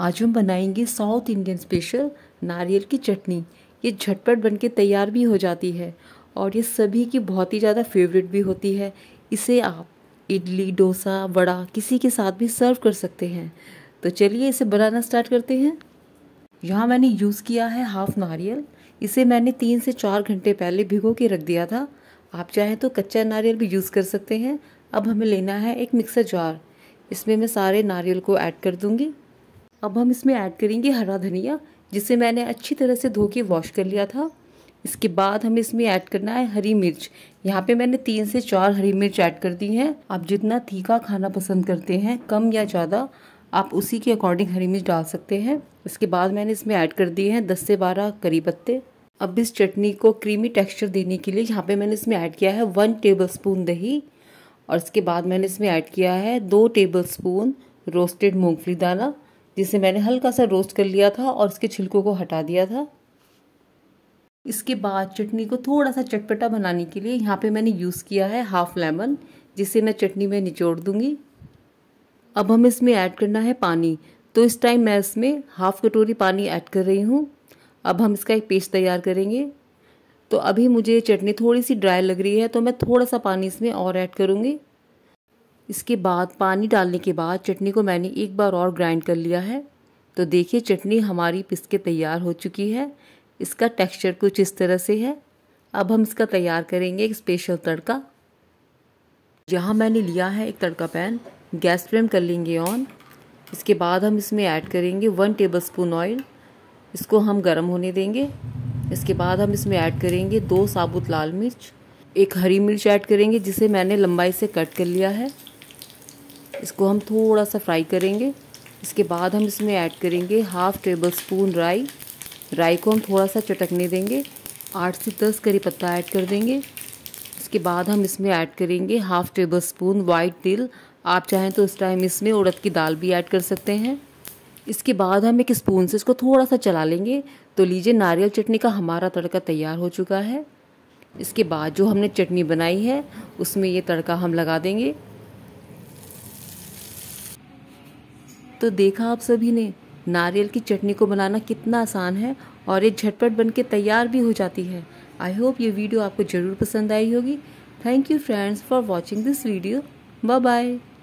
आज हम बनाएंगे साउथ इंडियन स्पेशल नारियल की चटनी ये झटपट बन के तैयार भी हो जाती है और ये सभी की बहुत ही ज़्यादा फेवरेट भी होती है इसे आप इडली डोसा वड़ा किसी के साथ भी सर्व कर सकते हैं तो चलिए इसे बनाना स्टार्ट करते हैं यहाँ मैंने यूज़ किया है हाफ नारियल इसे मैंने तीन से चार घंटे पहले भिगो के रख दिया था आप चाहें तो कच्चा नारियल भी यूज़ कर सकते हैं अब हमें लेना है एक मिक्सर जार इसमें मैं सारे नारियल को ऐड कर दूँगी अब हम इसमें ऐड करेंगे हरा धनिया जिसे मैंने अच्छी तरह से धो के वॉश कर लिया था इसके बाद हमें इसमें ऐड करना है हरी मिर्च यहाँ पे मैंने तीन से चार हरी मिर्च ऐड कर दी है आप जितना तीखा खाना पसंद करते हैं कम या ज़्यादा आप उसी के अकॉर्डिंग हरी मिर्च डाल सकते हैं इसके बाद मैंने इसमें ऐड कर दिए हैं दस से बारह करी पत्ते अब इस चटनी को क्रीमी टेक्स्चर देने के लिए यहाँ पर मैंने इसमें ऐड किया है वन टेबल दही और इसके बाद मैंने इसमें ऐड किया है दो टेबल रोस्टेड मूँगफली दाना जिसे मैंने हल्का सा रोस्ट कर लिया था और इसके छिलकों को हटा दिया था इसके बाद चटनी को थोड़ा सा चटपटा बनाने के लिए यहाँ पे मैंने यूज़ किया है हाफ लेमन जिसे मैं चटनी में निचोड़ दूँगी अब हम इसमें ऐड करना है पानी तो इस टाइम मैं इसमें हाफ कटोरी पानी ऐड कर रही हूँ अब हम इसका एक पेस्ट तैयार करेंगे तो अभी मुझे चटनी थोड़ी सी ड्राई लग रही है तो मैं थोड़ा सा पानी इसमें और ऐड करूँगी इसके बाद पानी डालने के बाद चटनी को मैंने एक बार और ग्राइंड कर लिया है तो देखिए चटनी हमारी पिस के तैयार हो चुकी है इसका टेक्सचर कुछ इस तरह से है अब हम इसका तैयार करेंगे एक स्पेशल तड़का यहाँ मैंने लिया है एक तड़का पैन गैस फ्लेम कर लेंगे ऑन इसके बाद हम इसमें ऐड करेंगे वन टेबल स्पून ऑयल इसको हम गर्म होने देंगे इसके बाद हम इसमें ऐड करेंगे दो साबुत लाल मिर्च एक हरी मिर्च ऐड करेंगे जिसे मैंने लंबाई से कट कर लिया है इसको हम थोड़ा सा फ्राई करेंगे इसके बाद हम इसमें ऐड करेंगे हाफ़ टेबल स्पून राई राई को हम थोड़ा सा चटकने देंगे आठ से दस करी पत्ता ऐड कर देंगे इसके बाद हम इसमें ऐड करेंगे हाफ़ टेबल स्पून वाइट तिल आप चाहें तो इस टाइम इसमें उड़द की दाल भी ऐड कर सकते हैं इसके बाद हम एक स्पून से इसको थोड़ा सा चला लेंगे तो लीजिए नारियल चटनी का हमारा तड़का तैयार हो चुका है इसके बाद जो हमने चटनी बनाई है उसमें ये तड़का हम लगा देंगे तो देखा आप सभी ने नारियल की चटनी को बनाना कितना आसान है और ये झटपट बन के तैयार भी हो जाती है आई होप ये वीडियो आपको ज़रूर पसंद आई होगी thank you friends for watching this video bye bye